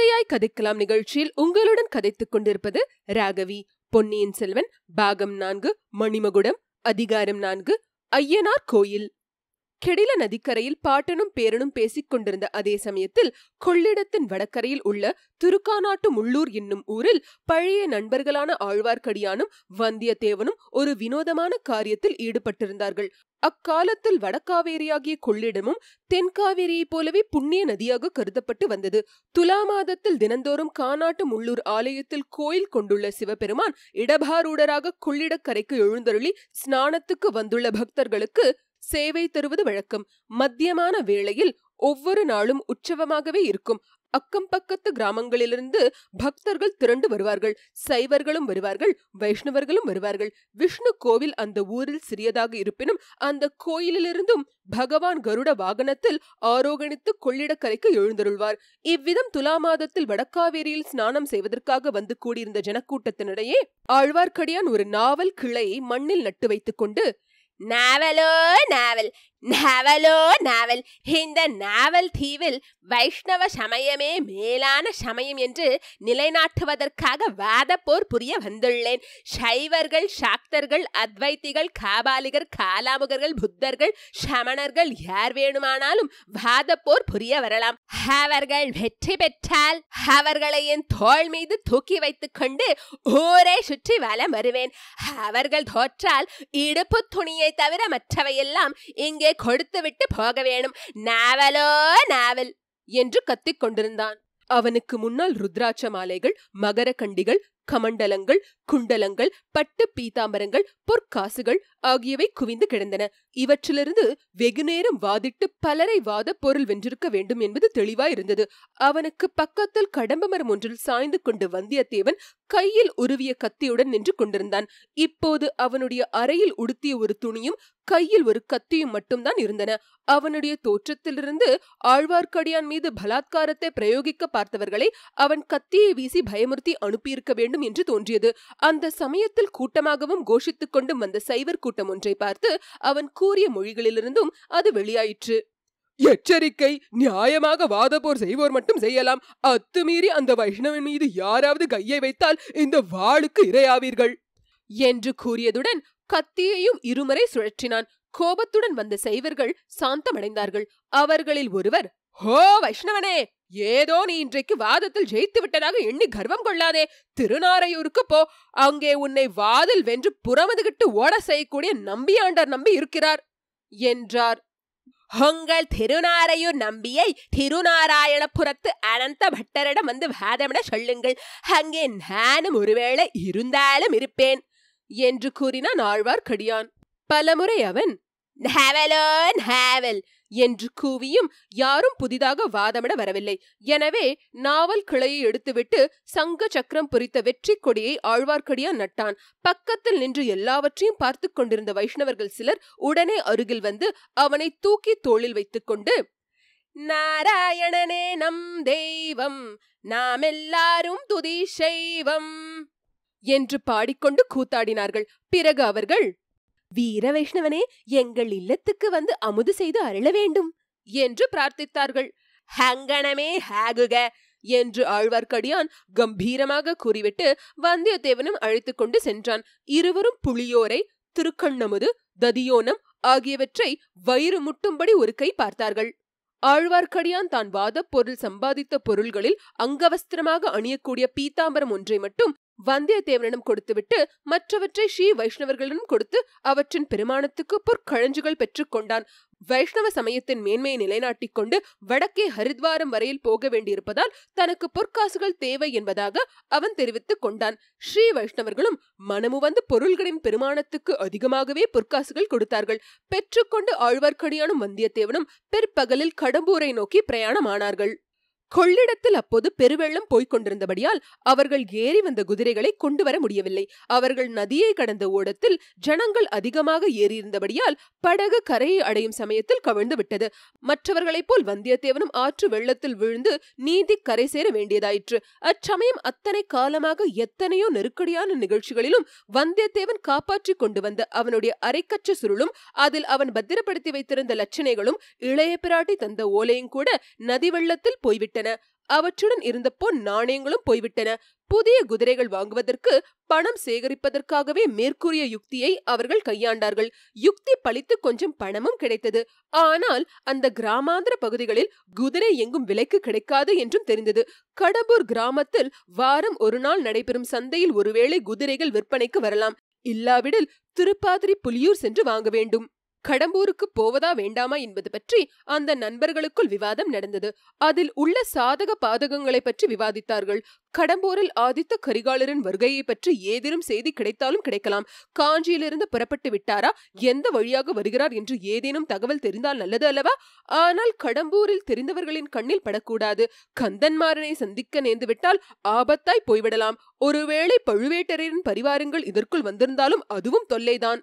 கதையாய் கதைக்கலாம் நிகழ்ச்சியில் உங்களுடன் கதைத்துக் கொண்டிருப்பது ராகவி பொன்னியின் செல்வன் பாகம் நான்கு மணிமகுடம் அதிகாரம் நான்கு ஐயனார் கோயில் கெடில நதிக்கரையில் பாட்டனும் பேரனும் பேசிக் கொண்டிருந்த அதே சமயத்தில் கொள்ளிடத்தின் வடக்கரையில் உள்ள துருக்காநாட்டு முள்ளூர் என்னும் ஊரில் பழைய நண்பர்களான ஆழ்வார்க்கடியானும் வந்தியத்தேவனும் ஒரு வினோதமான காரியத்தில் ஈடுபட்டிருந்தார்கள் அக்காலத்தில் வடகாவேரியாகிய கொள்ளிடமும் தென்காவேரியைப் போலவே புண்ணிய நதியாக கருதப்பட்டு வந்தது துலா மாதத்தில் தினந்தோறும் காநாட்டு முள்ளூர் ஆலயத்தில் கோயில் கொண்டுள்ள சிவபெருமான் இடபாரூடராக கொள்ளிடக்கரைக்கு எழுந்தருளி ஸ்நானத்துக்கு வந்துள்ள பக்தர்களுக்கு சேவை தருவது வழக்கம் மத்தியமான வேளையில் ஒவ்வொரு நாளும் உற்சவமாகவே இருக்கும் அக்கம் பக்கத்து கிராமங்களிலிருந்து பக்தர்கள் திரண்டு வருவார்கள் சைவர்களும் வருவார்கள் வைஷ்ணவர்களும் வருவார்கள் விஷ்ணு கோவில் அந்த ஊரில் சிறியதாக இருப்பினும் அந்த கோயிலிலிருந்தும் பகவான் கருட வாகனத்தில் ஆரோகணித்து கொள்ளிடக்கரைக்கு எழுந்தருள்வார் இவ்விதம் துலா மாதத்தில் வடக்காவேரியில் ஸ்நானம் செய்வதற்காக வந்து கூடியிருந்த ஜனக்கூட்டத்தினிடையே ஆழ்வார்க்கடியான் ஒரு நாவல் கிளையை மண்ணில் நட்டு வைத்துக் கொண்டு நாவலோ நாவல் நாவலோ நாவல் இந்த நாவல் தீவில் வைஷ்ணவ சமயமே மேலான சமயம் என்று நிலைநாட்டுவதற்காக வாதப்போர் புரிய வந்துள்ளேன் சைவர்கள் சாக்தர்கள் அத்வைத்திகள் காபாலிகர் காலாமுகர்கள் புத்தர்கள் சமணர்கள் யார் வேணுமானாலும் வாதப்போர் புரிய வரலாம் அவர்கள் வெற்றி பெற்றால் அவர்களை என் தோல் மீது தூக்கி வைத்துக் கொண்டு ஊரே சுற்றி வலம் வருவேன் அவர்கள் தோற்றால் இடுப்பு துணியை தவிர மற்றவையெல்லாம் இங்கே தலையை கொடுத்துவிட்டு போக வேணும் நாவலோ நாவல் என்று கத்திக் கொண்டிருந்தான் அவனுக்கு முன்னால் ருத்ராட்ச மாலைகள் மகர கண்டிகள் கமண்டலங்கள் குண்டலங்கள் பட்டு பீதாம்பரங்கள் பொற்காசுகள் ஆகியவை குவிந்து கிடந்தன இவற்றிலிருந்து வெகுநேரம் வாதிட்டு பலரை வாத பொருள் வென்றிருக்க வேண்டும் என்பது தெளிவாய் இருந்தது அவனுக்கு பக்கத்தில் கடம்ப மரம் ஒன்றில் சாய்ந்து கொண்டு வந்தியத்தேவன் கையில் உருவிய கத்தியுடன் நின்று கொண்டிருந்தான் இப்போது அவனுடைய அறையில் உடுத்திய ஒரு துணியும் கையில் ஒரு கத்தியும் மட்டும்தான் இருந்தன அவனுடைய தோற்றத்திலிருந்து ஆழ்வார்க்கடியான் மீது பலாத்காரத்தை பிரயோகிக்க பார்த்தவர்களை அவன் கத்தியை வீசி பயமுறுத்தி அனுப்பியிருக்க வேண்டும் என்று தோன்றியது அந்த சமயத்தில் கூட்டமாகவும் கோஷித்துக் கொண்டும் வந்த சைவர் கூட்டம் ஒன்றை பார்த்து அவன் கூறிய மொழிகளிலிருந்தும் அது வெளியாயிற்று எச்சரிக்கை நியாயமாக வாதப்போர் செய்வோர் மட்டும் செய்யலாம் அத்துமீறி அந்த வைஷ்ணவன் மீது யாராவது கையை வைத்தால் இந்த வாளுக்கு இரையாவீர்கள் என்று கூறியதுடன் கத்தியையும் இருமுறை சுழற்றினான் கோபத்துடன் வந்த சைவர்கள் சாந்தமடைந்தார்கள் அவர்களில் ஒருவர் ஹோ வைஷ்ணவனே ஏதோ நீ இன்றைக்கு வாதத்தில் ஜெயித்து விட்டதாக எண்ணி கர்வம் கொள்ளாதே திருநாரையூருக்கு போ அங்கே உன்னை வாதில் வென்று புறமதுகிட்டு ஓட செய்யக்கூடிய நம்பியாண்டார் நம்பி இருக்கிறார் என்றார் உங்கள் திருநாரையூர் நம்பியை திருநாராயணபுரத்து அனந்த பட்டரிடம் வந்து வாதமிட சொல்லுங்கள் அங்கே நானும் ஒருவேளை இருந்தாலும் இருப்பேன் என்று கூறினான் ஆழ்வார்க்கடியான் பலமுறை அவன் என்று கூவியும் யாரும் புதிதாக வாதமிட வரவில்லை எனவே நாவல் கிளையை எடுத்துவிட்டு சங்க சக்கரம் பொறித்த வெற்றி கொடியை ஆழ்வார்க்கடியான் நட்டான் பக்கத்தில் நின்று எல்லாவற்றையும் பார்த்து கொண்டிருந்த வைஷ்ணவர்கள் சிலர் உடனே அருகில் வந்து அவனை தூக்கி தோளில் வைத்துக் கொண்டு நாராயணனே நம் தெய்வம் நாம் எல்லாரும் துதி செய்வம் என்று பாடிக்கொண்டு கூத்தாடினார்கள் பிறகு அவர்கள் வீர வைஷ்ணவனே எங்கள் இல்லத்துக்கு வந்து அமுது செய்து அருள வேண்டும் என்று பிரார்த்தித்தார்கள் ஹங்கனமே ஹேகுக என்று ஆழ்வார்க்கடியான் கம்பீரமாக கூறிவிட்டு வந்தியத்தேவனும் அழைத்து கொண்டு சென்றான் இருவரும் புளியோரை திருக்கண்ணமுது ததியோனம் ஆகியவற்றை வயிறு முட்டும்படி ஒரு கை பார்த்தார்கள் ஆழ்வார்க்கடியான் தான் வாதப் பொருள் சம்பாதித்த பொருள்களில் அங்கவஸ்திரமாக அணியக்கூடிய பீத்தாம்பரம் ஒன்றை மட்டும் வந்தியத்தேவனிடம் கொடுத்துவிட்டு மற்றவற்றை ஸ்ரீ வைஷ்ணவர்களிடம் கொடுத்து அவற்றின் பெருமானத்துக்கு பெற்றுக் கொண்டான் வைஷ்ணவ சமயத்தின் மேன்மையை நிலைநாட்டிக் கொண்டு வடக்கே ஹரித்வாரம் வரையில் போக வேண்டியிருப்பதால் தனக்கு பொற்காசுகள் தேவை என்பதாக அவன் தெரிவித்துக் கொண்டான் ஸ்ரீ வைஷ்ணவர்களும் வந்து பொருள்களின் பெருமானத்துக்கு அதிகமாகவே பொற்காசுகள் கொடுத்தார்கள் பெற்றுக்கொண்டு ஆழ்வார்க்கடியானும் வந்தியத்தேவனும் பிற்பகலில் கடம்பூரை நோக்கி பிரயாணமானார்கள் கொள்ளிடத்தில் அப்போது பெருவெள்ளம் போய்க் கொண்டிருந்தபடியால் அவர்கள் ஏறி வந்த குதிரைகளை கொண்டு வர முடியவில்லை அவர்கள் நதியை கடந்த ஓடத்தில் ஜனங்கள் அதிகமாக ஏறியிருந்தபடியால் படகு கரையை அடையும் சமயத்தில் கவிழ்ந்து விட்டது மற்றவர்களைப் போல் வந்தியத்தேவனும் ஆற்று வெள்ளத்தில் விழுந்து நீந்தி கரை சேர வேண்டியதாயிற்று அச்சமயம் அத்தனை காலமாக எத்தனையோ நெருக்கடியான நிகழ்ச்சிகளிலும் வந்தியத்தேவன் காப்பாற்றி கொண்டு வந்த அவனுடைய அரைக்கச்ச சுருளும் அதில் அவன் பத்திரப்படுத்தி வைத்திருந்த லட்சணைகளும் இளைய பிராட்டி தந்த ஓலையும் கூட நதி வெள்ளத்தில் போய்விட்டது போய்விட்டன அவற்றுடன் இருந்த பொன் நாணயங்களும் போய்விட்டன புதிய குதிரைகள் வாங்குவதற்கு பணம் சேகரிப்பதற்காகவே மேற்கூறிய யுக்தியை அவர்கள் கையாண்டார்கள் யுக்தி பழித்து கொஞ்சம் பணமும் கிடைத்தது ஆனால் அந்த கிராமாந்திர பகுதிகளில் குதிரை எங்கும் விலைக்கு கிடைக்காது என்றும் தெரிந்தது கடம்பூர் கிராமத்தில் வாரம் ஒரு நாள் நடைபெறும் சந்தையில் ஒருவேளை குதிரைகள் விற்பனைக்கு வரலாம் இல்லாவிடில் திருப்பாதிரி புலியூர் சென்று வாங்க வேண்டும் கடம்பூருக்கு போவதா வேண்டாமா என்பது பற்றி அந்த நண்பர்களுக்குள் விவாதம் நடந்தது அதில் உள்ள சாதக பாதகங்களை பற்றி விவாதித்தார்கள் கடம்பூரில் ஆதித்த கரிகாலரின் வருகையை பற்றி ஏதேனும் செய்தி கிடைத்தாலும் கிடைக்கலாம் காஞ்சியிலிருந்து புறப்பட்டு விட்டாரா எந்த வழியாக வருகிறார் என்று ஏதேனும் தகவல் தெரிந்தால் நல்லது அல்லவா ஆனால் கடம்பூரில் தெரிந்தவர்களின் கண்ணில் படக்கூடாது கந்தன்மாரனை சந்திக்க நேர்ந்துவிட்டால் ஆபத்தாய் போய்விடலாம் ஒருவேளை பழுவேட்டரின் பரிவாரங்கள் இதற்குள் வந்திருந்தாலும் அதுவும் தொல்லைதான்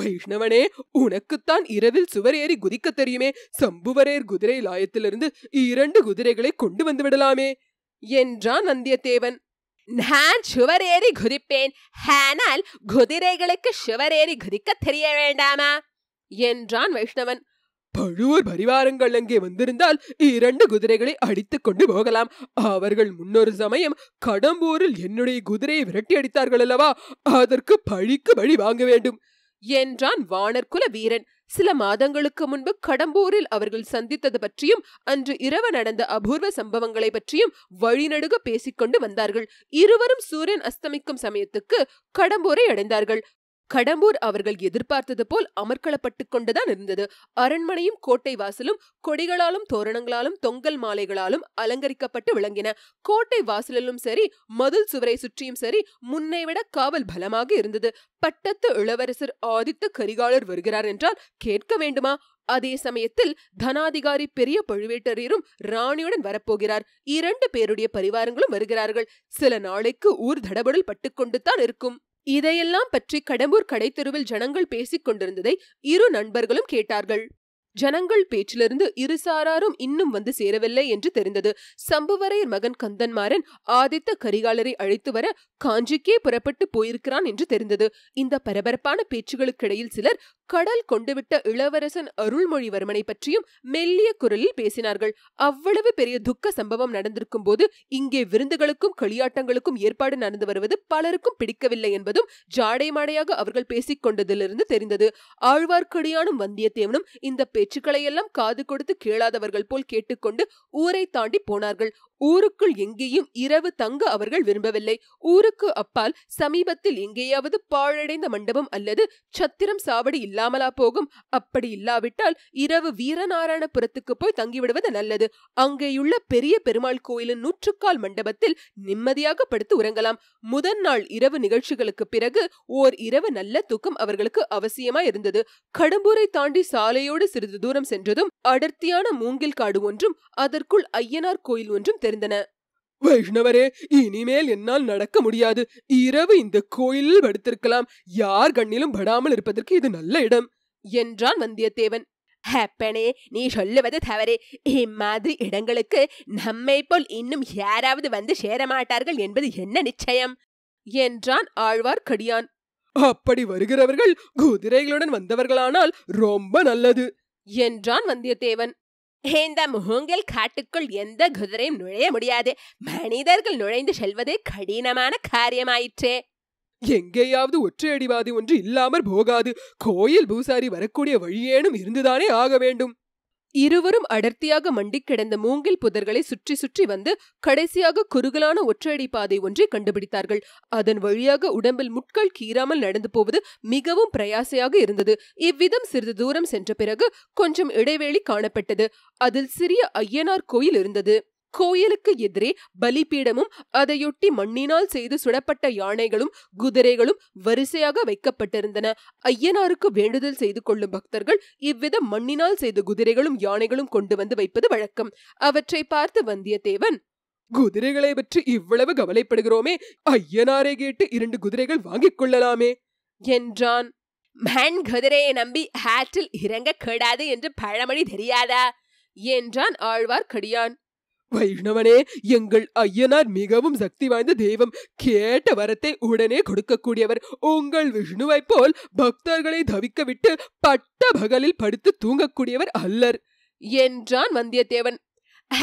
வைஷ்ணவனே உனக்குத்தான் இரவில் சுவர் ஏறி குதிக்க தெரியுமே சம்புவரேர் குதிரை லாயத்திலிருந்து இரண்டு குதிரைகளை கொண்டு வந்து விடலாமே என்றான் வந்தியத்தேவன் நான் சுவரேறி குதிப்பேன் ஆனால் குதிரைகளுக்கு சுவரேறி குதிக்க தெரிய வேண்டாமா என்றான் வைஷ்ணவன் பழுவூர் பரிவாரங்கள் அங்கே வந்திருந்தால் இரண்டு குதிரைகளை அடித்துக் கொண்டு போகலாம் அவர்கள் முன்னொரு சமயம் கடம்பூரில் என்னுடைய குதிரையை விரட்டி அடித்தார்கள் அல்லவா அதற்கு பழிக்கு பழி வாங்க வேண்டும் என்றான் வானர்குல வீரன் சில மாதங்களுக்கு முன்பு கடம்பூரில் அவர்கள் சந்தித்தது பற்றியும் அன்று இரவு நடந்த அபூர்வ சம்பவங்களை பற்றியும் வழிநடுக பேசிக்கொண்டு வந்தார்கள் இருவரும் சூரியன் அஸ்தமிக்கும் சமயத்துக்கு கடம்பூரை அடைந்தார்கள் கடம்பூர் அவர்கள் எதிர்பார்த்தது போல் அமர்க்களப்பட்டு கொண்டுதான் இருந்தது அரண்மனையும் கோட்டை வாசலும் கொடிகளாலும் தோரணங்களாலும் தொங்கல் மாலைகளாலும் அலங்கரிக்கப்பட்டு விளங்கின கோட்டை வாசலிலும் சரி மதுள் சுவரை சுற்றியும் சரி முன்னைவிட காவல் பலமாக இருந்தது பட்டத்து இளவரசர் ஆதித்த கரிகாலர் வருகிறார் என்றால் கேட்க வேண்டுமா அதே சமயத்தில் தனாதிகாரி பெரிய பழுவேட்டரையரும் ராணியுடன் வரப்போகிறார் இரண்டு பேருடைய பரிவாரங்களும் வருகிறார்கள் சில நாளைக்கு ஊர் தடபடல் பட்டுக்கொண்டுதான் இருக்கும் இதையெல்லாம் பற்றி கடம்பூர் கடைத்தெருவில் ஜனங்கள் பேசிக் கொண்டிருந்ததை இரு நண்பர்களும் கேட்டார்கள் ஜனங்கள் பேச்சிலிருந்து இரு சாராரும் இன்னும் வந்து சேரவில்லை என்று தெரிந்தது சம்புவரையர் மகன் கந்தன்மாரன் ஆதித்த கரிகாலரை அழைத்து வர காஞ்சிக்கே புறப்பட்டு போயிருக்கிறான் என்று தெரிந்தது இந்த பரபரப்பான பேச்சுகளுக்கிடையில் சிலர் கடல் கொண்டுவிட்ட இளவரசன் அருள்மொழிவர்மனை பற்றியும் மெல்லிய குரலில் பேசினார்கள் அவ்வளவு பெரிய துக்க சம்பவம் நடந்திருக்கும் போது இங்கே விருந்துகளுக்கும் களியாட்டங்களுக்கும் ஏற்பாடு நடந்து வருவது பலருக்கும் பிடிக்கவில்லை என்பதும் ஜாடை மாடையாக அவர்கள் பேசிக் கொண்டதிலிருந்து தெரிந்தது ஆழ்வார்க்கடியானும் வந்தியத்தேவனும் இந்த பேச்சுக்களை எல்லாம் காது கொடுத்து கேளாதவர்கள் போல் கேட்டுக்கொண்டு ஊரை தாண்டி போனார்கள் ஊருக்குள் எங்கேயும் இரவு தங்க அவர்கள் விரும்பவில்லை ஊருக்கு அப்பால் சமீபத்தில் எங்கேயாவது பாழடைந்த மண்டபம் அல்லது சத்திரம் சாவடி இல்லாமலா போகும் அப்படி இல்லாவிட்டால் இரவு வீரநாராயணபுரத்துக்கு போய் தங்கிவிடுவது நல்லது அங்கேயுள்ள பெரிய பெருமாள் கோயிலின் நூற்றுக்கால் மண்டபத்தில் நிம்மதியாக படுத்து உறங்கலாம் முதன் நாள் இரவு நிகழ்ச்சிகளுக்கு பிறகு ஓர் இரவு நல்ல தூக்கம் அவர்களுக்கு அவசியமா இருந்தது கடம்பூரை தாண்டி சாலையோடு சிறிது தூரம் சென்றதும் அடர்த்தியான மூங்கில் காடு ஒன்றும் அதற்குள் ஐயனார் கோயில் ஒன்றும் தெரிந்தன வைஷ்ணவரே இனிமேல் என்னால் நடக்க முடியாது இரவு இந்த கோயிலில் படுத்திருக்கலாம் யார் கண்ணிலும் படாமல் இருப்பதற்கு இது நல்ல இடம் என்றான் வந்தியத்தேவன் ஹப்பனே நீ சொல்லுவது தவறு இம்மாதிரி இடங்களுக்கு நம்மை போல் இன்னும் யாராவது வந்து சேரமாட்டார்கள் என்பது என்ன நிச்சயம் என்றான் ஆழ்வார்க்கடியான் அப்படி வருகிறவர்கள் குதிரைகளுடன் வந்தவர்களானால் ரொம்ப நல்லது என்றான் வந்தியத்தேவன் இந்த முகங்கள் காட்டுக்குள் எந்த குதிரையும் நுழைய முடியாது மனிதர்கள் நுழைந்து செல்வது கடினமான காரியமாயிற்றே எங்கேயாவது ஒற்றையடிவாதி ஒன்று இல்லாமற் போகாது கோயில் பூசாரி வரக்கூடிய வழியேனும் இருந்துதானே ஆக வேண்டும் இருவரும் அடர்த்தியாக மண்டிக் கிடந்த மூங்கில் புதர்களை சுற்றி சுற்றி வந்து கடைசியாக குறுகலான ஒற்றையடி பாதை ஒன்றை கண்டுபிடித்தார்கள் அதன் வழியாக உடம்பில் முட்கள் கீறாமல் நடந்து போவது மிகவும் பிரயாசையாக இருந்தது இவ்விதம் சிறிது தூரம் சென்ற பிறகு கொஞ்சம் இடைவெளி காணப்பட்டது அதில் சிறிய ஐயனார் கோயில் இருந்தது கோயிலுக்கு எதிரே பலிபீடமும் அதையொட்டி மண்ணினால் செய்து சுடப்பட்ட யானைகளும் குதிரைகளும் வரிசையாக வைக்கப்பட்டிருந்தன ஐயனாருக்கு வேண்டுதல் செய்து கொள்ளும் பக்தர்கள் இவ்வித மண்ணினால் செய்த குதிரைகளும் யானைகளும் கொண்டு வந்து வைப்பது வழக்கம் அவற்றை பார்த்து வந்தியத்தேவன் குதிரைகளை பற்றி இவ்வளவு கவலைப்படுகிறோமே ஐயனாரை கேட்டு இரண்டு குதிரைகள் வாங்கிக் கொள்ளலாமே என்றான் மண் குதிரையை நம்பி ஹேட்டில் இறங்க கேடாது என்று பழமொழி தெரியாதா என்றான் ஆழ்வார் கடியான் வைஷ்ணவனே எங்கள் ஐயனார் மிகவும் சக்தி வாய்ந்த தெய்வம் கேட்ட வரத்தை உடனே கொடுக்கக்கூடியவர் உங்கள் விஷ்ணுவைப் போல் பக்தர்களை தவிக்க விட்டு பட்ட பகலில் படுத்து தூங்கக்கூடியவர் அல்லர் என்றான் வந்தியத்தேவன்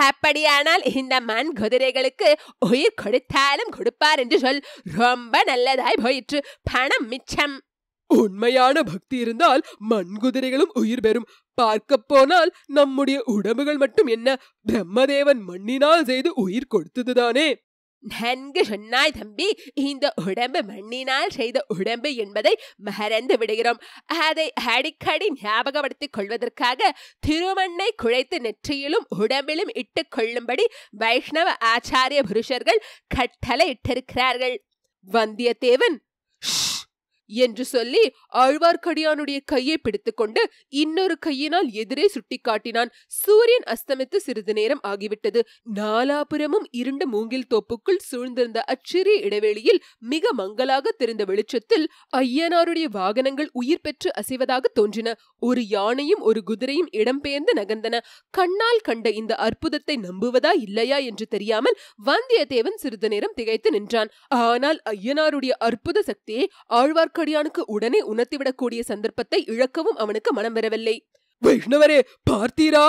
அப்படியானால் இந்த மண் குதிரைகளுக்கு உயிர் கொடுத்தாலும் கொடுப்பார் என்று சொல் ரொம்ப நல்லதாய் போயிற்று பணம் மிச்சம் உண்மையான பக்தி இருந்தால் மண் குதிரைகளும் உயிர் பெறும் பார்க்க போனால் நம்முடைய உடம்புகள் மட்டும் என்ன பிரம்மதேவன் மண்ணினால் செய்து உயிர் கொடுத்ததுதானே நன்கு சொன்னாய் தம்பி இந்த உடம்பு மண்ணினால் செய்த உடம்பு என்பதை மறந்து விடுகிறோம் அதை அடிக்கடி ஞாபகப்படுத்திக் கொள்வதற்காக திருமண்ணை குழைத்து நெற்றியிலும் உடம்பிலும் இட்டுக் கொள்ளும்படி வைஷ்ணவ ஆச்சாரிய புருஷர்கள் கட்டளை இட்டிருக்கிறார்கள் வந்தியத்தேவன் என்று சொல்லி ஆழ்வார்க்கடியானுடைய கையை பிடித்துக்கொண்டு இன்னொரு கையினால் எதிரே சுட்டி காட்டினான் சூரியன் அஸ்தமித்து சிறிது நேரம் ஆகிவிட்டது நாலாபுரமும் இருண்ட மூங்கில் தோப்புக்குள் சூழ்ந்திருந்த அச்சிறிய இடைவெளியில் மிக மங்கலாக தெரிந்த வெளிச்சத்தில் ஐயனாருடைய வாகனங்கள் உயிர் பெற்று அசைவதாக தோன்றின ஒரு யானையும் ஒரு குதிரையும் இடம்பெயர்ந்து நகர்ந்தன கண்ணால் கண்ட இந்த அற்புதத்தை நம்புவதா இல்லையா என்று தெரியாமல் வந்தியத்தேவன் சிறிது நேரம் திகைத்து நின்றான் ஆனால் ஐயனாருடைய அற்புத சக்தியை ஆழ்வார்க்க ஆழ்வார்க்கடியானுக்கு உடனே உணர்த்திவிடக்கூடிய சந்தர்ப்பத்தை இழக்கவும் அவனுக்கு மனம் வரவில்லை வைஷ்ணவரே பார்த்தீரா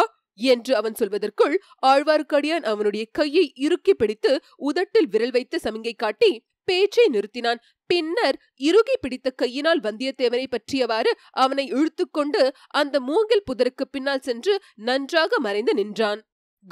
என்று அவன் சொல்வதற்குள் ஆழ்வார்க்கடியான் அவனுடைய கையை இறுக்கி பிடித்து உதட்டில் விரல் வைத்து சமிங்கை காட்டி பேச்சை நிறுத்தினான் பின்னர் இறுகி பிடித்த கையினால் வந்தியத்தேவனை பற்றியவாறு அவனை இழுத்துக்கொண்டு அந்த மூங்கில் புதருக்கு பின்னால் சென்று நன்றாக மறைந்து நின்றான்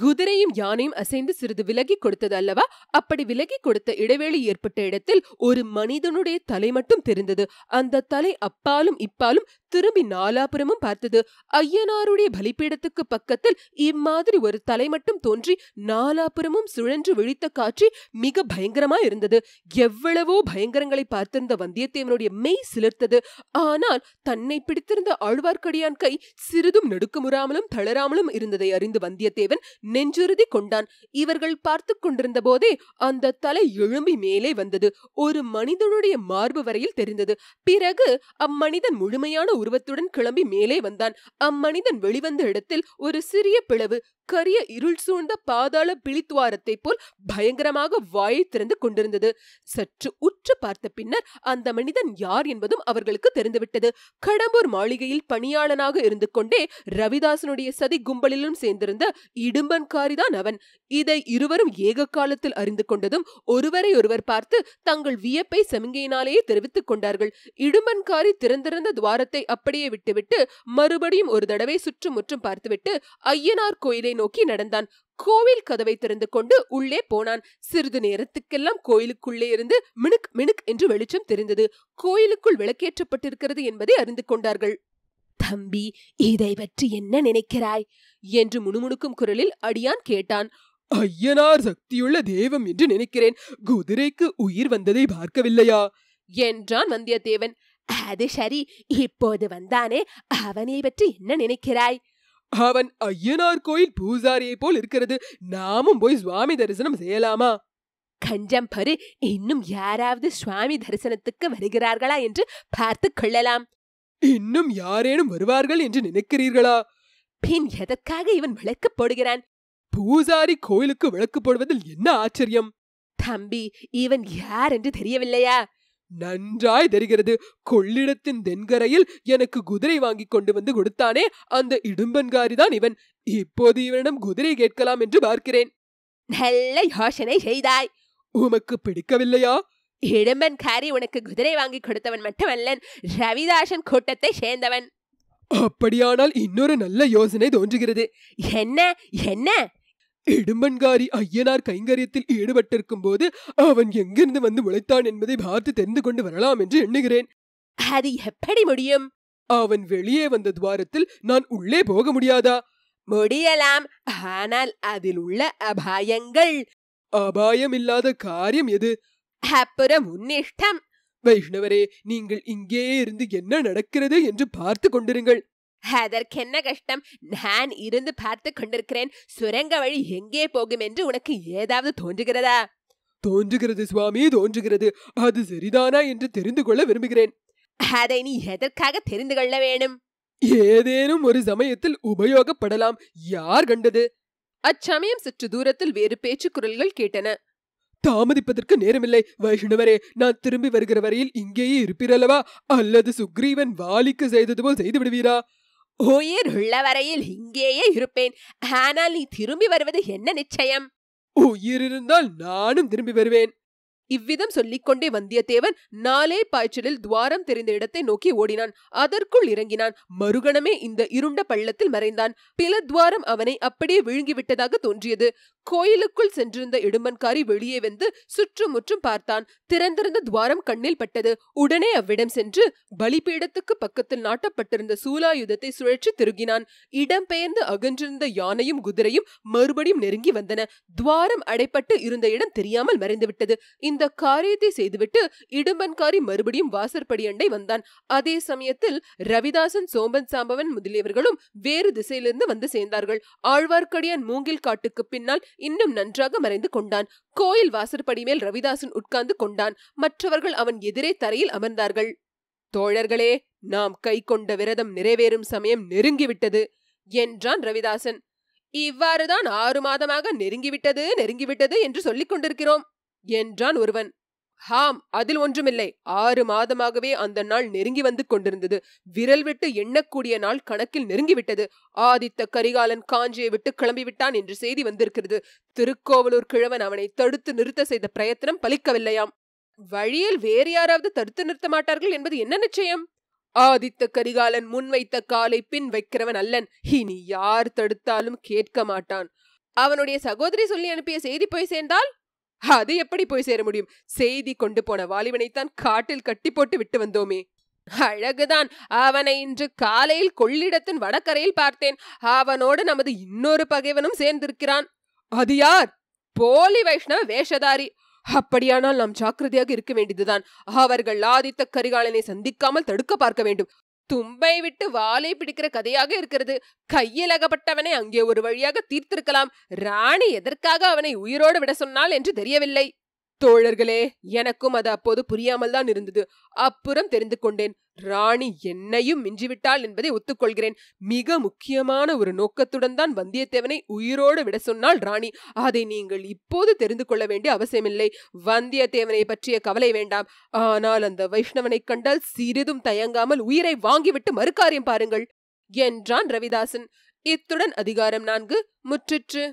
குதிரையும் யானையும் அசைந்து சிறிது விலகி கொடுத்தது அல்லவா அப்படி விலகி கொடுத்த இடைவேளை ஏற்பட்ட இடத்தில் ஒரு மனிதனுடைய தலை மட்டும் தெரிந்தது அந்த தலை அப்பாலும் இப்பாலும் திரும்பி நாலாபுரமும் பார்த்தது ஐயனாருடைய பலிப்பீடத்துக்கு பக்கத்தில் இம்மாதிரி ஒரு தலை மட்டும் தோன்றி நாலாபுரமும் சுழன்று விழித்த காட்சி மிக பயங்கரமா இருந்தது எவ்வளவோ பயங்கரங்களை பார்த்திருந்த வந்தியத்தேவனுடைய மெய் சிலிர்த்தது ஆனால் தன்னை பிடித்திருந்த ஆழ்வார்க்கடியான் கை சிறிதும் நடுக்கமுறாமலும் தளராமலும் இருந்ததை அறிந்து வந்தியத்தேவன் நெஞ்சுறுதி கொண்டான் இவர்கள் பார்த்து கொண்டிருந்த போதே அந்த தலை எழும்பி மேலே வந்தது ஒரு மனிதனுடைய மார்பு வரையில் தெரிந்தது பிறகு அம்மனிதன் முழுமையான உருவத்துடன் கிளம்பி மேலே வந்தான் அம்மனிதன் வெளிவந்த இடத்தில் ஒரு சிறிய பிளவு கரிய இருள் சூழ்ந்த பாதாள பிழித்துவாரத்தை போல் பயங்கரமாக வாயை திறந்து கொண்டிருந்தது சற்று உற்று பார்த்த பின்னர் அந்த மனிதன் யார் என்பதும் அவர்களுக்கு தெரிந்துவிட்டது கடம்பூர் மாளிகையில் பணியாளனாக இருந்து கொண்டே ரவிதாசனுடைய சதி கும்பலிலும் சேர்ந்திருந்த இடும்ப வம்பன்காரிதான் அவன் இதை இருவரும் ஏக காலத்தில் அறிந்து கொண்டதும் ஒருவரை ஒருவர் பார்த்து தங்கள் வியப்பை செமிங்கையினாலேயே தெரிவித்துக் கொண்டார்கள் இடும்பன்காரி திறந்திருந்த துவாரத்தை அப்படியே விட்டுவிட்டு மறுபடியும் ஒரு தடவை சுற்றுமுற்றும் பார்த்துவிட்டு ஐயனார் கோயிலை நோக்கி நடந்தான் கோவில் கதவை திறந்து கொண்டு உள்ளே போனான் சிறிது நேரத்துக்கெல்லாம் கோயிலுக்குள்ளே இருந்து மினுக் மினுக் என்று வெளிச்சம் தெரிந்தது கோயிலுக்குள் விளக்கேற்றப்பட்டிருக்கிறது என்பதை அறிந்து கொண்டார்கள் தம்பி இதை பற்றி என்ன நினைக்கிறாய் என்று முணுமுணுக்கும் குரலில் அடியான் கேட்டான் ஐயனார் சக்தியுள்ள தெய்வம் என்று நினைக்கிறேன் குதிரைக்கு உயிர் வந்ததை பார்க்கவில்லையா என்றான் வந்தியத்தேவன் அது சரி இப்போது வந்தானே அவனை பற்றி என்ன நினைக்கிறாய் அவன் ஐயனார் கோயில் பூசாரியை போல் இருக்கிறது நாமும் போய் சுவாமி தரிசனம் செய்யலாமா கஞ்சம் பரு இன்னும் யாராவது சுவாமி தரிசனத்துக்கு வருகிறார்களா என்று பார்த்து கொள்ளலாம் இன்னும் யாரேனும் வருவார்கள் என்று நினைக்கிறீர்களா பின் எதற்காக இவன் விளக்கு போடுகிறான் பூசாரி கோயிலுக்கு விளக்கு போடுவதில் என்ன ஆச்சரியம் தம்பி இவன் யார் என்று தெரியவில்லையா நன்றாய் தெரிகிறது கொள்ளிடத்தின் தென்கரையில் எனக்கு குதிரை வாங்கி கொண்டு வந்து கொடுத்தானே அந்த இடும்பன்காரி தான் இவன் இப்போது இவனிடம் குதிரை கேட்கலாம் என்று பார்க்கிறேன் நல்ல யோசனை செய்தாய் உமக்கு பிடிக்கவில்லையா இடும்பன்காரி உனக்கு குதிரை வாங்கி கொடுத்தவன் மட்டுமல்லன் ரவிதாசன் கூட்டத்தை சேர்ந்தவன் அப்படியானால் இன்னொரு நல்ல யோசனை தோன்றுகிறது என்ன என்ன இடும்பன்காரி ஐயனார் கைங்கரியத்தில் ஈடுபட்டிருக்கும் போது அவன் எங்கிருந்து வந்து உழைத்தான் என்பதை பார்த்து தெரிந்து கொண்டு வரலாம் என்று எண்ணுகிறேன் அது எப்படி முடியும் அவன் வெளியே வந்த துவாரத்தில் நான் உள்ளே போக முடியாதா முடியலாம் ஆனால் அதில் உள்ள அபாயங்கள் அபாயம் இல்லாத காரியம் எது அப்புற முன்னிஷ்டம் வைஷ்ணவரே நீங்கள் இங்கே இருந்து என்ன நடக்கிறது என்று பார்த்து கொண்டிருங்கள் என்ன கஷ்டம் நான் இருந்து பார்த்து கொண்டிருக்கிறேன் சுரங்க வழி எங்கே போகும் என்று உனக்கு ஏதாவது தோன்றுகிறதா தோன்றுகிறது சுவாமி தோன்றுகிறது அது சரிதானா என்று தெரிந்து கொள்ள விரும்புகிறேன் அதை நீ எதற்காக தெரிந்து கொள்ள வேணும் ஏதேனும் ஒரு சமயத்தில் உபயோகப்படலாம் யார் கண்டது அச்சமயம் சற்று தூரத்தில் வேறு பேச்சு குரல்கள் கேட்டன தாமதிப்பதற்கு நேரமில்லை வைஷ்ணவரே நான் திரும்பி வருகிற வரையில் இங்கேயே இருப்பீரல்லவா அல்லது சுக்ரீவன் வாலிக்கு செய்தது போல் செய்து விடுவீரா உயிர் உள்ள வரையில் இங்கேயே இருப்பேன் ஆனால் நீ திரும்பி வருவது என்ன நிச்சயம் உயிர் இருந்தால் நானும் திரும்பி வருவேன் இவ்விதம் சொல்லிக்கொண்டே வந்தியத்தேவன் நாளே பாய்ச்சலில் துவாரம் தெரிந்த இடத்தை நோக்கி ஓடினான் அதற்குள் இறங்கினான் மறுகணமே இந்த இருண்ட பள்ளத்தில் மறைந்தான் பில துவாரம் அவனை அப்படியே விழுங்கிவிட்டதாக தோன்றியது கோயிலுக்குள் சென்றிருந்த இடுமன்காரி வெளியே வந்து சுற்றுமுற்றும் பார்த்தான் திறந்திருந்த துவாரம் கண்ணில் பட்டது உடனே அவ்விடம் சென்று பலிபீடத்துக்கு பக்கத்தில் நாட்டப்பட்டிருந்த சூலாயுதத்தை சுழற்சி திருகினான் இடம்பெயர்ந்து அகன்றிருந்த யானையும் குதிரையும் மறுபடியும் நெருங்கி வந்தன துவாரம் அடைப்பட்டு இருந்த இடம் தெரியாமல் மறைந்துவிட்டது இந்த இந்த காரியத்தை செய்துவிட்டு இடும்பன்காரி மறுபடியும் வாசற்படி அண்டை வந்தான் அதே சமயத்தில் ரவிதாசன் சோம்பன் சாம்பவன் முதலியவர்களும் வேறு திசையிலிருந்து வந்து சேர்ந்தார்கள் ஆழ்வார்க்கடியான் மூங்கில் காட்டுக்கு பின்னால் இன்னும் நன்றாக மறைந்து கொண்டான் கோயில் வாசற்படி மேல் ரவிதாசன் உட்கார்ந்து கொண்டான் மற்றவர்கள் அவன் எதிரே தரையில் அமர்ந்தார்கள் தோழர்களே நாம் கை கொண்ட விரதம் நிறைவேறும் சமயம் நெருங்கிவிட்டது என்றான் ரவிதாசன் இவ்வாறுதான் ஆறு மாதமாக நெருங்கிவிட்டது நெருங்கிவிட்டது என்று சொல்லிக் கொண்டிருக்கிறோம் என்றான் ஒருவன் ஹாம் அதில் ஒன்றுமில்லை ஆறு மாதமாகவே அந்த நாள் நெருங்கி வந்து கொண்டிருந்தது விரல் விட்டு எண்ணக்கூடிய நாள் கணக்கில் நெருங்கிவிட்டது ஆதித்த கரிகாலன் காஞ்சியை விட்டு கிளம்பிவிட்டான் என்று செய்தி வந்திருக்கிறது திருக்கோவலூர் கிழவன் அவனை தடுத்து நிறுத்த செய்த பிரயத்தனம் பலிக்கவில்லையாம் வழியில் வேறு யாராவது தடுத்து நிறுத்த மாட்டார்கள் என்பது என்ன நிச்சயம் ஆதித்த கரிகாலன் முன்வைத்த காலை பின் வைக்கிறவன் அல்லன் இனி யார் தடுத்தாலும் கேட்க மாட்டான் அவனுடைய சகோதரி சொல்லி அனுப்பிய செய்தி போய் சேர்ந்தால் அது எப்படி போய் சேர முடியும் செய்தி கொண்டு போன வாலிபனைத்தான் காட்டில் கட்டி போட்டு விட்டு வந்தோமே அழகுதான் அவனை இன்று காலையில் கொள்ளிடத்தின் வடக்கரையில் பார்த்தேன் அவனோடு நமது இன்னொரு பகைவனும் சேர்ந்திருக்கிறான் அது யார் போலி வைஷ்ணவ வேஷதாரி அப்படியானால் நாம் ஜாக்கிரதையாக இருக்க வேண்டியதுதான் அவர்கள் ஆதித்த கரிகாலனை சந்திக்காமல் தடுக்க பார்க்க வேண்டும் தும்பை விட்டு வாலை பிடிக்கிற கதையாக இருக்கிறது கையில் அகப்பட்டவனை அங்கே ஒரு வழியாக தீர்த்திருக்கலாம் ராணி எதற்காக அவனை உயிரோடு விட சொன்னால் என்று தெரியவில்லை தோழர்களே எனக்கும் அது அப்போது புரியாமல் தான் இருந்தது அப்புறம் தெரிந்து கொண்டேன் ராணி என்னையும் மிஞ்சிவிட்டாள் என்பதை ஒத்துக்கொள்கிறேன் மிக முக்கியமான ஒரு நோக்கத்துடன் தான் வந்தியத்தேவனை உயிரோடு விட சொன்னால் ராணி அதை நீங்கள் இப்போது தெரிந்து கொள்ள வேண்டிய அவசியமில்லை வந்தியத்தேவனை பற்றிய கவலை வேண்டாம் ஆனால் அந்த வைஷ்ணவனை கண்டால் சிறிதும் தயங்காமல் உயிரை வாங்கிவிட்டு மறுக்காரியம் பாருங்கள் என்றான் ரவிதாசன் இத்துடன் அதிகாரம் நான்கு முற்றிற்று